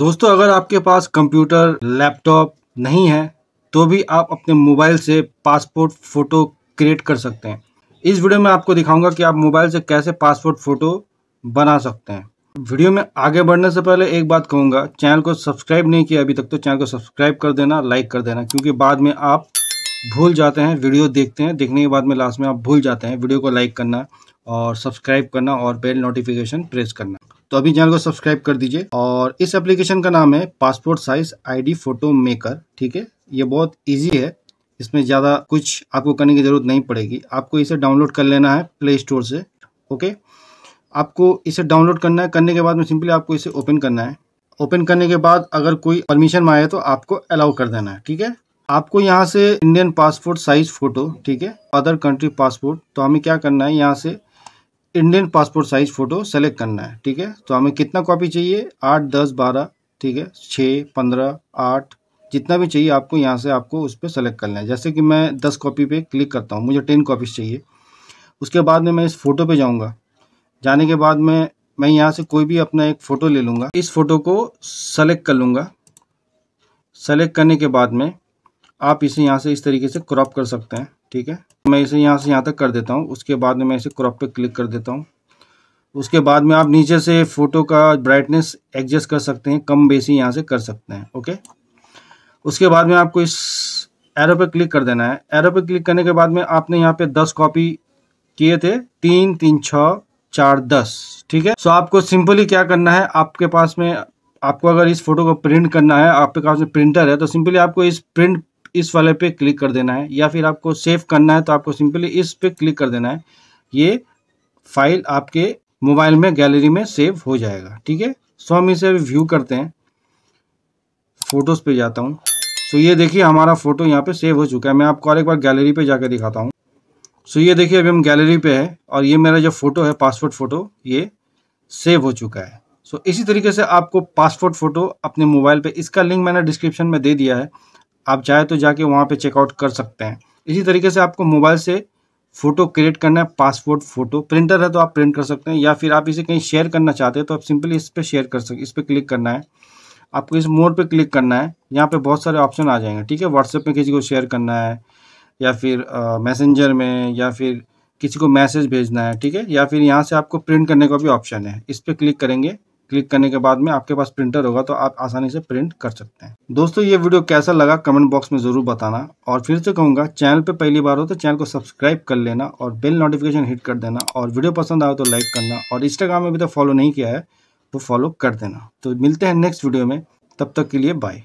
दोस्तों अगर आपके पास कंप्यूटर लैपटॉप नहीं है तो भी आप अपने मोबाइल से पासपोर्ट फ़ोटो क्रिएट कर सकते हैं इस वीडियो में आपको दिखाऊंगा कि आप मोबाइल से कैसे पासपोर्ट फ़ोटो बना सकते हैं वीडियो में आगे बढ़ने से पहले एक बात कहूंगा चैनल को सब्सक्राइब नहीं किया अभी तक तो चैनल को सब्सक्राइब कर देना लाइक कर देना क्योंकि बाद में आप भूल जाते हैं वीडियो देखते हैं देखने के बाद में लास्ट में आप भूल जाते हैं वीडियो को लाइक करना और सब्सक्राइब करना और बेल नोटिफिकेशन प्रेस करना तो अभी चैनल को सब्सक्राइब कर दीजिए और इस एप्लीकेशन का नाम है passport size ID photo maker ठीक है ये बहुत ईजी है इसमें ज़्यादा कुछ आपको करने की ज़रूरत नहीं पड़ेगी आपको इसे डाउनलोड कर लेना है प्ले स्टोर से ओके आपको इसे डाउनलोड करना है करने के बाद में सिंपली आपको इसे ओपन करना है ओपन करने के बाद अगर कोई परमिशन मांगे तो आपको अलाउ कर देना है ठीक है आपको यहाँ से इंडियन पासपोर्ट साइज फ़ोटो ठीक है अदर कंट्री पासपोर्ट तो हमें क्या करना है यहाँ से Indian passport size photo select करना है ठीक है तो हमें कितना कॉपी चाहिए आठ दस बारह ठीक है छः पंद्रह आठ जितना भी चाहिए आपको यहाँ से आपको उस पर सेलेक्ट करना है जैसे कि मैं दस कॉपी पे क्लिक करता हूँ मुझे टेन कॉपीज़ चाहिए उसके बाद में मैं इस फ़ोटो पे जाऊँगा जाने के बाद में मैं यहाँ से कोई भी अपना एक फ़ोटो ले लूँगा इस फ़ोटो को सेलेक्ट कर लूँगा सेलेक्ट करने के बाद में आप इसे यहाँ से इस तरीके से क्रॉप कर सकते हैं ठीक है मैं इसे यहाँ से यहाँ तक कर देता हूँ उसके बाद में मैं इसे क्रॉप पे क्लिक कर देता हूँ उसके बाद में आप नीचे से फ़ोटो का ब्राइटनेस एडजस्ट कर सकते हैं कम बेसी यहाँ से कर सकते हैं ओके उसके बाद में आपको इस एरो पे क्लिक कर देना है एरो पे क्लिक करने के बाद में आपने यहाँ पे दस कॉपी किए थे तीन तीन छ चार दस ठीक है सो आपको सिंपली क्या करना है आपके पास में आपको अगर इस फोटो को प्रिंट करना है आपके पास में प्रिंटर है तो सिंपली आपको इस प्रिंट इस वाले पे क्लिक कर देना है या फिर आपको सेव करना है तो आपको सिंपली इस पे क्लिक कर देना है ये फाइल आपके मोबाइल में गैलरी में सेव हो जाएगा ठीक है सो हम इसे अभी व्यू करते हैं फोटोज़ पे जाता हूँ सो ये देखिए हमारा फ़ोटो यहाँ पे सेव हो चुका है मैं आपको और एक बार गैलरी पे जाकर दिखाता हूँ सो ये देखिए अभी हम गैलरी पे है और ये मेरा जो फ़ोटो है पासपोर्ट फ़ोटो ये सेव हो चुका है सो इसी तरीके से आपको पासपोर्ट फ़ोटो अपने मोबाइल पे इसका लिंक मैंने डिस्क्रिप्शन में दे दिया है आप चाहे तो जाके वहाँ पे चेकआउट कर सकते हैं इसी तरीके से आपको मोबाइल से फ़ोटो क्रिएट करना है पासपोर्ट फ़ोटो प्रिंटर है तो आप प्रिंट कर सकते हैं या फिर आप इसे कहीं शेयर करना चाहते हैं तो आप सिंपली इस पर शेयर कर सकते इस पर क्लिक करना है आपको इस मोड पर क्लिक करना है यहाँ पर बहुत सारे ऑप्शन आ जाएंगे ठीक है व्हाट्सएप में किसी को शेयर करना है या फिर मैसेंजर में या फिर किसी को मैसेज भेजना है ठीक है या फिर यहाँ से आपको प्रिंट करने का भी ऑप्शन है इस पर क्लिक करेंगे क्लिक करने के बाद में आपके पास प्रिंटर होगा तो आप आसानी से प्रिंट कर सकते हैं दोस्तों ये वीडियो कैसा लगा कमेंट बॉक्स में ज़रूर बताना और फिर से कहूँगा चैनल पे पहली बार हो तो चैनल को सब्सक्राइब कर लेना और बेल नोटिफिकेशन हिट कर देना और वीडियो पसंद आए तो लाइक करना और इंस्टाग्राम में भी तो फॉलो नहीं किया है तो फॉलो कर देना तो मिलते हैं नेक्स्ट वीडियो में तब तक के लिए बाय